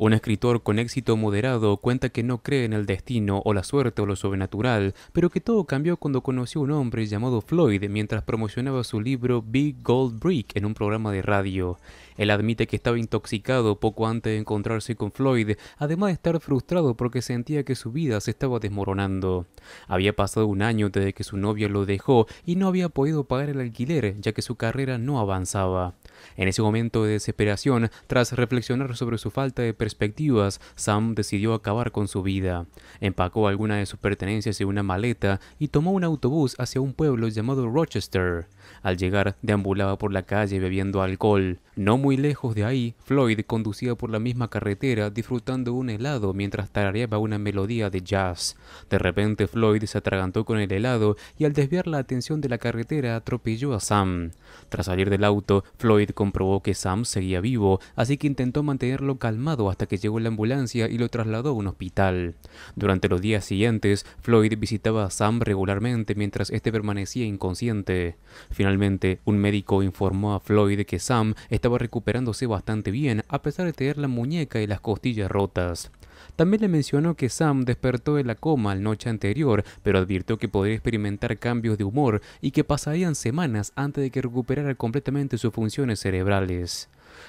Un escritor con éxito moderado cuenta que no cree en el destino o la suerte o lo sobrenatural, pero que todo cambió cuando conoció a un hombre llamado Floyd mientras promocionaba su libro Big Gold Brick en un programa de radio. Él admite que estaba intoxicado poco antes de encontrarse con Floyd, además de estar frustrado porque sentía que su vida se estaba desmoronando. Había pasado un año desde que su novia lo dejó y no había podido pagar el alquiler ya que su carrera no avanzaba. En ese momento de desesperación, tras reflexionar sobre su falta de perspectivas, Sam decidió acabar con su vida. Empacó alguna de sus pertenencias en una maleta y tomó un autobús hacia un pueblo llamado Rochester. Al llegar, deambulaba por la calle bebiendo alcohol. No muy lejos de ahí, Floyd conducía por la misma carretera disfrutando un helado mientras tarareaba una melodía de jazz. De repente, Floyd se atragantó con el helado y al desviar la atención de la carretera atropelló a Sam. Tras salir del auto, Floyd comprobó que Sam seguía vivo, así que intentó mantenerlo calmado hasta hasta que llegó la ambulancia y lo trasladó a un hospital. Durante los días siguientes, Floyd visitaba a Sam regularmente mientras este permanecía inconsciente. Finalmente, un médico informó a Floyd que Sam estaba recuperándose bastante bien a pesar de tener la muñeca y las costillas rotas. También le mencionó que Sam despertó de la coma la noche anterior, pero advirtió que podría experimentar cambios de humor y que pasarían semanas antes de que recuperara completamente sus funciones cerebrales.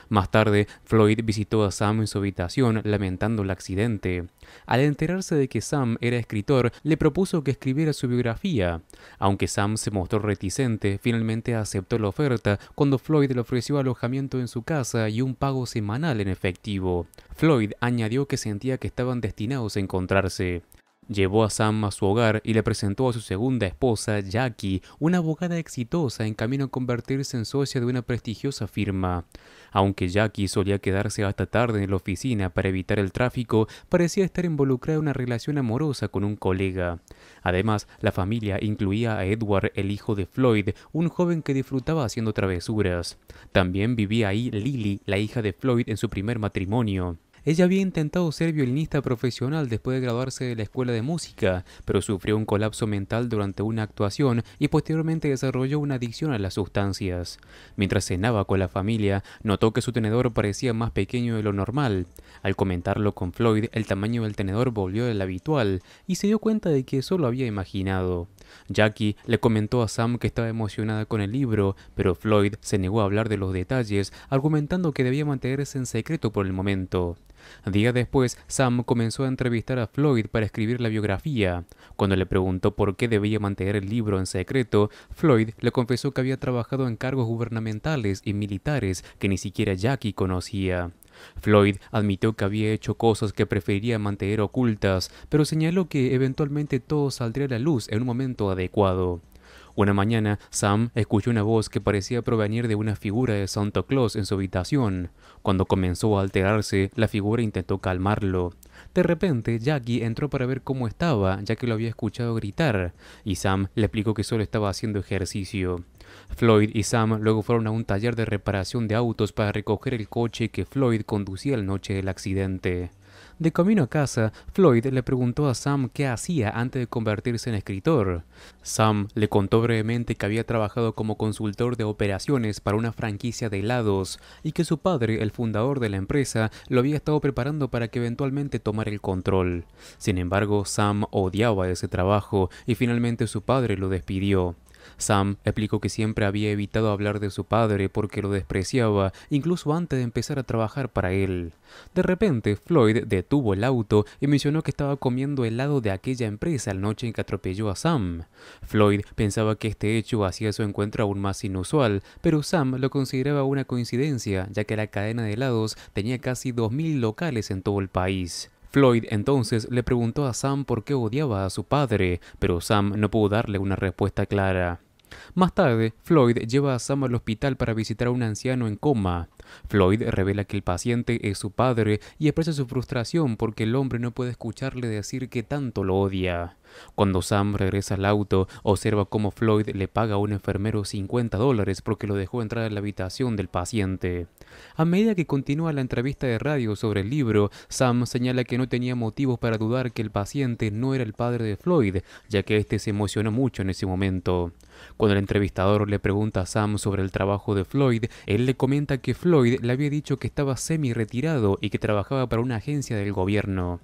Más tarde, Floyd visitó a Sam en su habitación lamentando el accidente. Al enterarse de que Sam era escritor, le propuso que escribiera su biografía. Aunque Sam se mostró reticente, finalmente aceptó la oferta cuando Floyd le ofreció alojamiento en su casa y un pago semanal en efectivo. Floyd añadió que sentía que estaban destinados a encontrarse. Llevó a Sam a su hogar y le presentó a su segunda esposa, Jackie, una abogada exitosa en camino a convertirse en socia de una prestigiosa firma. Aunque Jackie solía quedarse hasta tarde en la oficina para evitar el tráfico, parecía estar involucrada en una relación amorosa con un colega. Además, la familia incluía a Edward, el hijo de Floyd, un joven que disfrutaba haciendo travesuras. También vivía ahí Lily, la hija de Floyd en su primer matrimonio. Ella había intentado ser violinista profesional después de graduarse de la escuela de música, pero sufrió un colapso mental durante una actuación y posteriormente desarrolló una adicción a las sustancias. Mientras cenaba con la familia, notó que su tenedor parecía más pequeño de lo normal. Al comentarlo con Floyd, el tamaño del tenedor volvió al habitual y se dio cuenta de que solo había imaginado. Jackie le comentó a Sam que estaba emocionada con el libro, pero Floyd se negó a hablar de los detalles, argumentando que debía mantenerse en secreto por el momento. Día después, Sam comenzó a entrevistar a Floyd para escribir la biografía. Cuando le preguntó por qué debía mantener el libro en secreto, Floyd le confesó que había trabajado en cargos gubernamentales y militares que ni siquiera Jackie conocía. Floyd admitió que había hecho cosas que prefería mantener ocultas, pero señaló que eventualmente todo saldría a la luz en un momento adecuado. Una mañana, Sam escuchó una voz que parecía provenir de una figura de Santa Claus en su habitación. Cuando comenzó a alterarse, la figura intentó calmarlo. De repente, Jackie entró para ver cómo estaba, ya que lo había escuchado gritar, y Sam le explicó que solo estaba haciendo ejercicio. Floyd y Sam luego fueron a un taller de reparación de autos para recoger el coche que Floyd conducía la noche del accidente. De camino a casa, Floyd le preguntó a Sam qué hacía antes de convertirse en escritor. Sam le contó brevemente que había trabajado como consultor de operaciones para una franquicia de helados y que su padre, el fundador de la empresa, lo había estado preparando para que eventualmente tomara el control. Sin embargo, Sam odiaba ese trabajo y finalmente su padre lo despidió. Sam explicó que siempre había evitado hablar de su padre porque lo despreciaba, incluso antes de empezar a trabajar para él. De repente, Floyd detuvo el auto y mencionó que estaba comiendo helado de aquella empresa la noche en que atropelló a Sam. Floyd pensaba que este hecho hacía su encuentro aún más inusual, pero Sam lo consideraba una coincidencia, ya que la cadena de helados tenía casi 2.000 locales en todo el país. Floyd entonces le preguntó a Sam por qué odiaba a su padre, pero Sam no pudo darle una respuesta clara. Más tarde, Floyd lleva a Sam al hospital para visitar a un anciano en coma. Floyd revela que el paciente es su padre y expresa su frustración porque el hombre no puede escucharle decir que tanto lo odia. Cuando Sam regresa al auto, observa cómo Floyd le paga a un enfermero 50 dólares porque lo dejó entrar a la habitación del paciente. A medida que continúa la entrevista de radio sobre el libro, Sam señala que no tenía motivos para dudar que el paciente no era el padre de Floyd, ya que éste se emocionó mucho en ese momento. Cuando el entrevistador le pregunta a Sam sobre el trabajo de Floyd, él le comenta que Floyd le había dicho que estaba semi retirado y que trabajaba para una agencia del gobierno.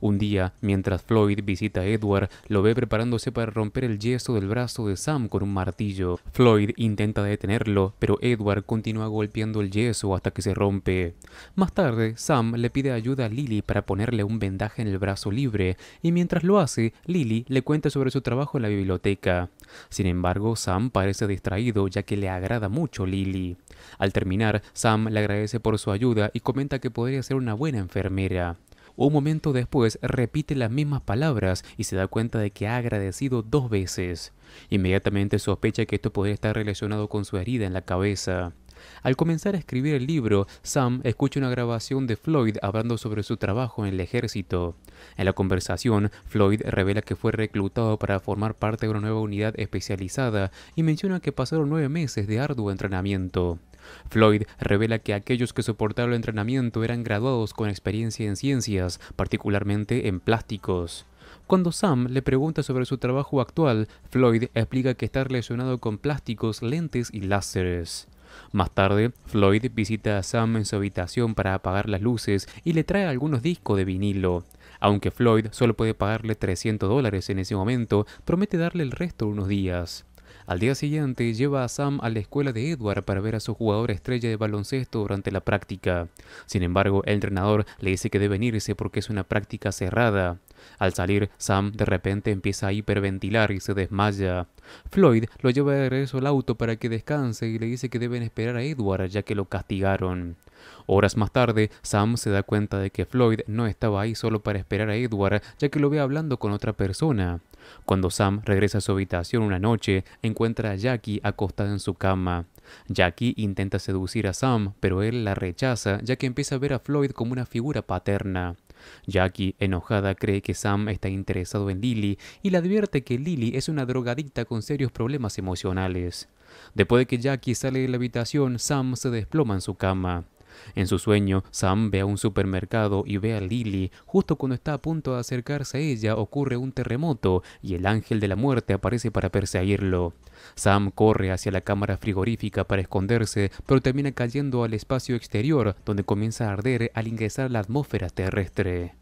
Un día, mientras Floyd visita a Edward, lo ve preparándose para romper el yeso del brazo de Sam con un martillo. Floyd intenta detenerlo, pero Edward continúa golpeando el yeso hasta que se rompe. Más tarde, Sam le pide ayuda a Lily para ponerle un vendaje en el brazo libre, y mientras lo hace, Lily le cuenta sobre su trabajo en la biblioteca. Sin embargo, Sam parece distraído ya que le agrada mucho Lily. Al terminar, Sam le agradece por su ayuda y comenta que podría ser una buena enfermera. Un momento después repite las mismas palabras y se da cuenta de que ha agradecido dos veces. Inmediatamente sospecha que esto podría estar relacionado con su herida en la cabeza. Al comenzar a escribir el libro, Sam escucha una grabación de Floyd hablando sobre su trabajo en el ejército. En la conversación, Floyd revela que fue reclutado para formar parte de una nueva unidad especializada y menciona que pasaron nueve meses de arduo entrenamiento. Floyd revela que aquellos que soportaron el entrenamiento eran graduados con experiencia en ciencias, particularmente en plásticos. Cuando Sam le pregunta sobre su trabajo actual, Floyd explica que está relacionado con plásticos, lentes y láseres. Más tarde, Floyd visita a Sam en su habitación para apagar las luces y le trae algunos discos de vinilo. Aunque Floyd solo puede pagarle 300 dólares en ese momento, promete darle el resto unos días. Al día siguiente lleva a Sam a la escuela de Edward para ver a su jugador estrella de baloncesto durante la práctica. Sin embargo, el entrenador le dice que deben irse porque es una práctica cerrada. Al salir, Sam de repente empieza a hiperventilar y se desmaya. Floyd lo lleva de regreso al auto para que descanse y le dice que deben esperar a Edward ya que lo castigaron. Horas más tarde, Sam se da cuenta de que Floyd no estaba ahí solo para esperar a Edward, ya que lo ve hablando con otra persona. Cuando Sam regresa a su habitación una noche, encuentra a Jackie acostada en su cama. Jackie intenta seducir a Sam, pero él la rechaza ya que empieza a ver a Floyd como una figura paterna. Jackie, enojada, cree que Sam está interesado en Lily y le advierte que Lily es una drogadicta con serios problemas emocionales. Después de que Jackie sale de la habitación, Sam se desploma en su cama. En su sueño, Sam ve a un supermercado y ve a Lily. Justo cuando está a punto de acercarse a ella, ocurre un terremoto y el ángel de la muerte aparece para perseguirlo. Sam corre hacia la cámara frigorífica para esconderse, pero termina cayendo al espacio exterior, donde comienza a arder al ingresar la atmósfera terrestre.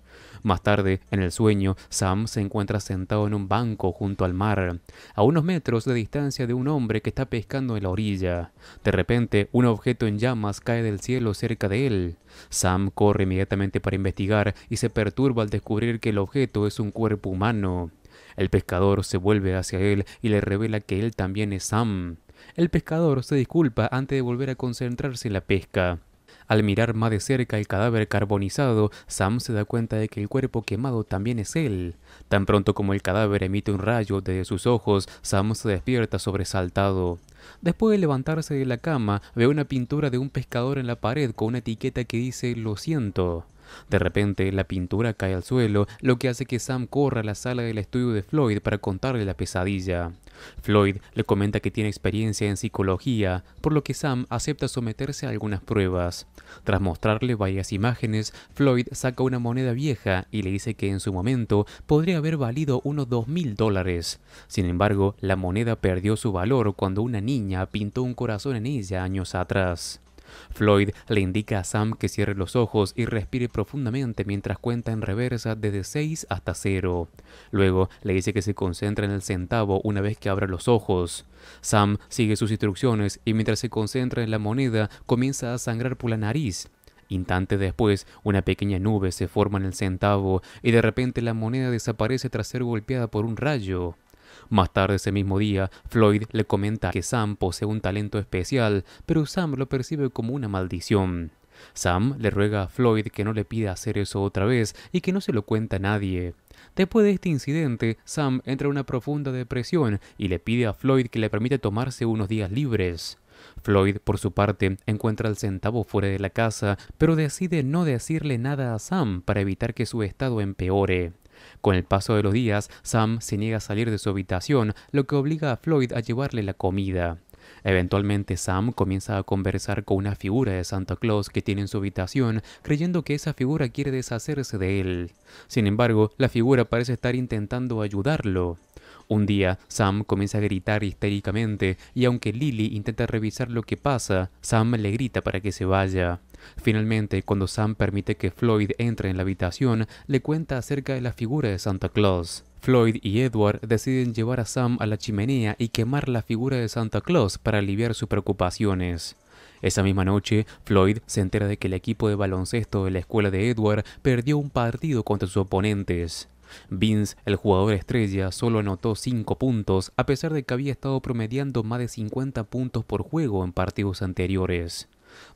Más tarde, en el sueño, Sam se encuentra sentado en un banco junto al mar, a unos metros de distancia de un hombre que está pescando en la orilla. De repente, un objeto en llamas cae del cielo cerca de él. Sam corre inmediatamente para investigar y se perturba al descubrir que el objeto es un cuerpo humano. El pescador se vuelve hacia él y le revela que él también es Sam. El pescador se disculpa antes de volver a concentrarse en la pesca. Al mirar más de cerca el cadáver carbonizado, Sam se da cuenta de que el cuerpo quemado también es él. Tan pronto como el cadáver emite un rayo desde sus ojos, Sam se despierta sobresaltado. Después de levantarse de la cama, ve una pintura de un pescador en la pared con una etiqueta que dice Lo siento. De repente, la pintura cae al suelo, lo que hace que Sam corra a la sala del estudio de Floyd para contarle la pesadilla. Floyd le comenta que tiene experiencia en psicología, por lo que Sam acepta someterse a algunas pruebas. Tras mostrarle varias imágenes, Floyd saca una moneda vieja y le dice que en su momento podría haber valido unos dos mil dólares. Sin embargo, la moneda perdió su valor cuando una niña pintó un corazón en ella años atrás. Floyd le indica a Sam que cierre los ojos y respire profundamente mientras cuenta en reversa desde 6 hasta 0. Luego le dice que se concentre en el centavo una vez que abra los ojos. Sam sigue sus instrucciones y mientras se concentra en la moneda comienza a sangrar por la nariz. Instantes después, una pequeña nube se forma en el centavo y de repente la moneda desaparece tras ser golpeada por un rayo. Más tarde ese mismo día, Floyd le comenta que Sam posee un talento especial, pero Sam lo percibe como una maldición. Sam le ruega a Floyd que no le pida hacer eso otra vez y que no se lo cuenta a nadie. Después de este incidente, Sam entra en una profunda depresión y le pide a Floyd que le permita tomarse unos días libres. Floyd, por su parte, encuentra el centavo fuera de la casa, pero decide no decirle nada a Sam para evitar que su estado empeore. Con el paso de los días, Sam se niega a salir de su habitación, lo que obliga a Floyd a llevarle la comida. Eventualmente Sam comienza a conversar con una figura de Santa Claus que tiene en su habitación, creyendo que esa figura quiere deshacerse de él. Sin embargo, la figura parece estar intentando ayudarlo. Un día, Sam comienza a gritar histéricamente y aunque Lily intenta revisar lo que pasa, Sam le grita para que se vaya. Finalmente, cuando Sam permite que Floyd entre en la habitación, le cuenta acerca de la figura de Santa Claus. Floyd y Edward deciden llevar a Sam a la chimenea y quemar la figura de Santa Claus para aliviar sus preocupaciones. Esa misma noche, Floyd se entera de que el equipo de baloncesto de la escuela de Edward perdió un partido contra sus oponentes. Vince, el jugador estrella, solo anotó 5 puntos, a pesar de que había estado promediando más de 50 puntos por juego en partidos anteriores.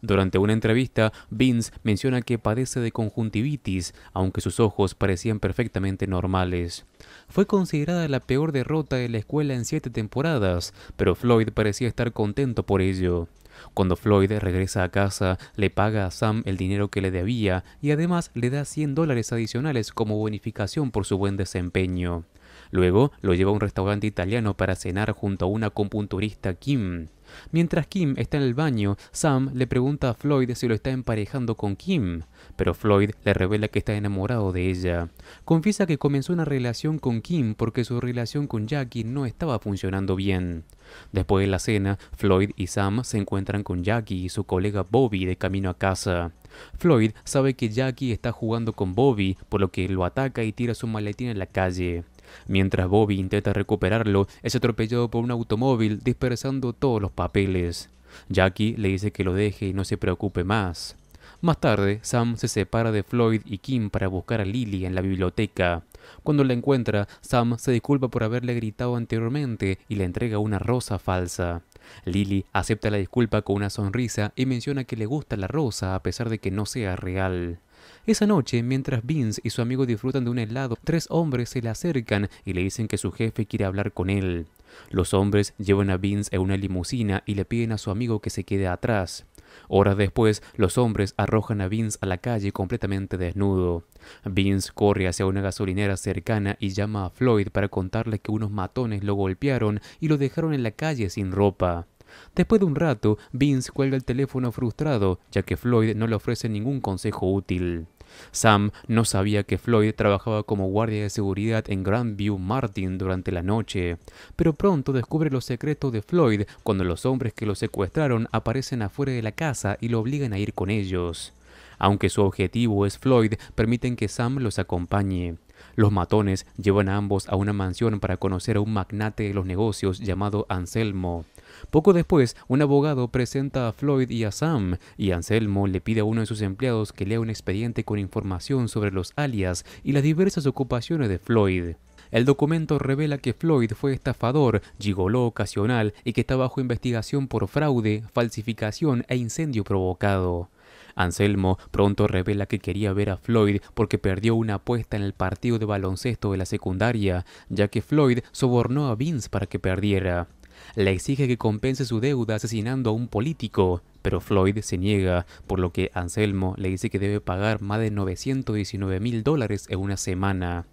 Durante una entrevista, Vince menciona que padece de conjuntivitis, aunque sus ojos parecían perfectamente normales. Fue considerada la peor derrota de la escuela en siete temporadas, pero Floyd parecía estar contento por ello. Cuando Floyd regresa a casa, le paga a Sam el dinero que le debía y además le da 100 dólares adicionales como bonificación por su buen desempeño. Luego lo lleva a un restaurante italiano para cenar junto a una compunturista Kim. Mientras Kim está en el baño, Sam le pregunta a Floyd si lo está emparejando con Kim, pero Floyd le revela que está enamorado de ella. Confiesa que comenzó una relación con Kim porque su relación con Jackie no estaba funcionando bien. Después de la cena, Floyd y Sam se encuentran con Jackie y su colega Bobby de camino a casa. Floyd sabe que Jackie está jugando con Bobby, por lo que lo ataca y tira su maletín en la calle. Mientras Bobby intenta recuperarlo, es atropellado por un automóvil dispersando todos los papeles. Jackie le dice que lo deje y no se preocupe más. Más tarde, Sam se separa de Floyd y Kim para buscar a Lily en la biblioteca. Cuando la encuentra, Sam se disculpa por haberle gritado anteriormente y le entrega una rosa falsa. Lily acepta la disculpa con una sonrisa y menciona que le gusta la rosa a pesar de que no sea real. Esa noche, mientras Vince y su amigo disfrutan de un helado, tres hombres se le acercan y le dicen que su jefe quiere hablar con él. Los hombres llevan a Vince en una limusina y le piden a su amigo que se quede atrás. Horas después, los hombres arrojan a Vince a la calle completamente desnudo. Vince corre hacia una gasolinera cercana y llama a Floyd para contarle que unos matones lo golpearon y lo dejaron en la calle sin ropa. Después de un rato, Vince cuelga el teléfono frustrado, ya que Floyd no le ofrece ningún consejo útil. Sam no sabía que Floyd trabajaba como guardia de seguridad en Grandview Martin durante la noche, pero pronto descubre los secretos de Floyd cuando los hombres que lo secuestraron aparecen afuera de la casa y lo obligan a ir con ellos. Aunque su objetivo es Floyd, permiten que Sam los acompañe. Los matones llevan a ambos a una mansión para conocer a un magnate de los negocios llamado Anselmo. Poco después, un abogado presenta a Floyd y a Sam, y Anselmo le pide a uno de sus empleados que lea un expediente con información sobre los alias y las diversas ocupaciones de Floyd. El documento revela que Floyd fue estafador, gigoló ocasional y que está bajo investigación por fraude, falsificación e incendio provocado. Anselmo pronto revela que quería ver a Floyd porque perdió una apuesta en el partido de baloncesto de la secundaria, ya que Floyd sobornó a Vince para que perdiera le exige que compense su deuda asesinando a un político, pero Floyd se niega, por lo que Anselmo le dice que debe pagar más de 919 mil dólares en una semana.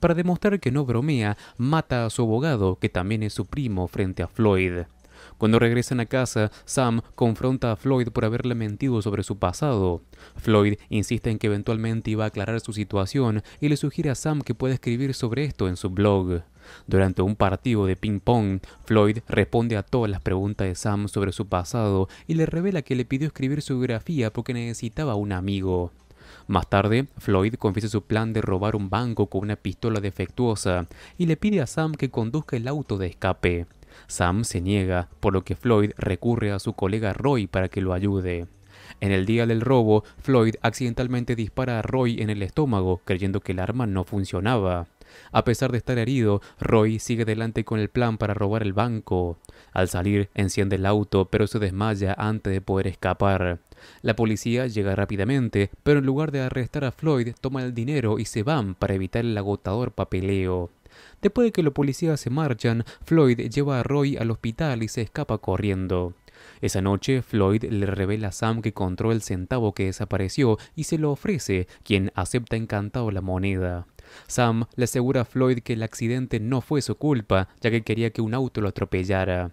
Para demostrar que no bromea, mata a su abogado, que también es su primo, frente a Floyd. Cuando regresan a casa, Sam confronta a Floyd por haberle mentido sobre su pasado. Floyd insiste en que eventualmente iba a aclarar su situación y le sugiere a Sam que pueda escribir sobre esto en su blog. Durante un partido de ping-pong, Floyd responde a todas las preguntas de Sam sobre su pasado y le revela que le pidió escribir su biografía porque necesitaba un amigo. Más tarde, Floyd confiesa su plan de robar un banco con una pistola defectuosa y le pide a Sam que conduzca el auto de escape. Sam se niega, por lo que Floyd recurre a su colega Roy para que lo ayude. En el día del robo, Floyd accidentalmente dispara a Roy en el estómago, creyendo que el arma no funcionaba. A pesar de estar herido, Roy sigue adelante con el plan para robar el banco. Al salir, enciende el auto, pero se desmaya antes de poder escapar. La policía llega rápidamente, pero en lugar de arrestar a Floyd, toma el dinero y se van para evitar el agotador papeleo. Después de que los policías se marchan, Floyd lleva a Roy al hospital y se escapa corriendo. Esa noche, Floyd le revela a Sam que encontró el centavo que desapareció y se lo ofrece, quien acepta encantado la moneda. Sam le asegura a Floyd que el accidente no fue su culpa, ya que quería que un auto lo atropellara.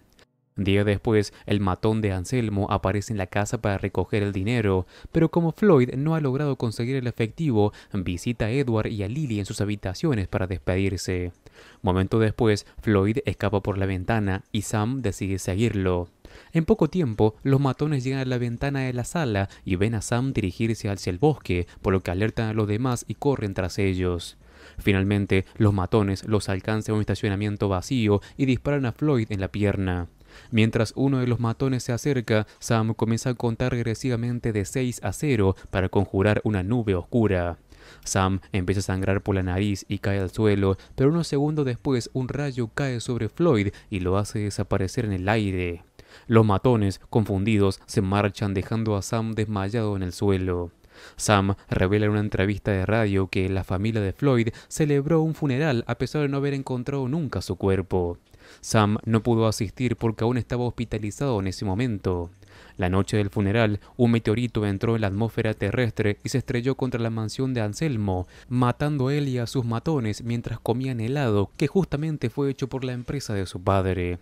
Día después, el matón de Anselmo aparece en la casa para recoger el dinero, pero como Floyd no ha logrado conseguir el efectivo, visita a Edward y a Lily en sus habitaciones para despedirse. Momento después, Floyd escapa por la ventana y Sam decide seguirlo. En poco tiempo, los matones llegan a la ventana de la sala y ven a Sam dirigirse hacia el bosque, por lo que alertan a los demás y corren tras ellos. Finalmente, los matones los alcanzan a un estacionamiento vacío y disparan a Floyd en la pierna. Mientras uno de los matones se acerca, Sam comienza a contar regresivamente de 6 a 0 para conjurar una nube oscura. Sam empieza a sangrar por la nariz y cae al suelo, pero unos segundos después un rayo cae sobre Floyd y lo hace desaparecer en el aire. Los matones, confundidos, se marchan dejando a Sam desmayado en el suelo. Sam revela en una entrevista de radio que la familia de Floyd celebró un funeral a pesar de no haber encontrado nunca su cuerpo. Sam no pudo asistir porque aún estaba hospitalizado en ese momento. La noche del funeral, un meteorito entró en la atmósfera terrestre y se estrelló contra la mansión de Anselmo, matando a él y a sus matones mientras comían helado que justamente fue hecho por la empresa de su padre.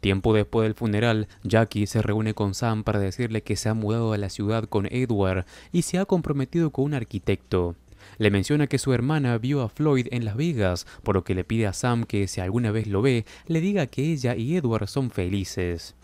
Tiempo después del funeral, Jackie se reúne con Sam para decirle que se ha mudado a la ciudad con Edward y se ha comprometido con un arquitecto. Le menciona que su hermana vio a Floyd en Las Vegas, por lo que le pide a Sam que si alguna vez lo ve, le diga que ella y Edward son felices.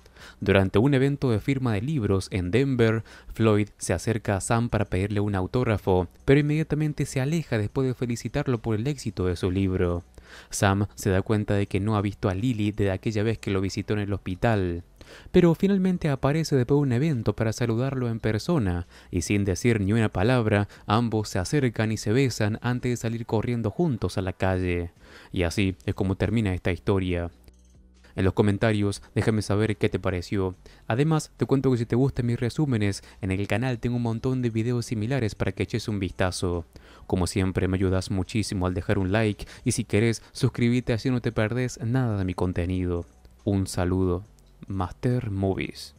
Durante un evento de firma de libros en Denver, Floyd se acerca a Sam para pedirle un autógrafo, pero inmediatamente se aleja después de felicitarlo por el éxito de su libro. Sam se da cuenta de que no ha visto a Lily desde aquella vez que lo visitó en el hospital pero finalmente aparece después de un evento para saludarlo en persona, y sin decir ni una palabra, ambos se acercan y se besan antes de salir corriendo juntos a la calle. Y así es como termina esta historia. En los comentarios déjame saber qué te pareció. Además, te cuento que si te gustan mis resúmenes, en el canal tengo un montón de videos similares para que eches un vistazo. Como siempre, me ayudas muchísimo al dejar un like y si querés, suscríbete así no te perdés nada de mi contenido. Un saludo. Master Movies.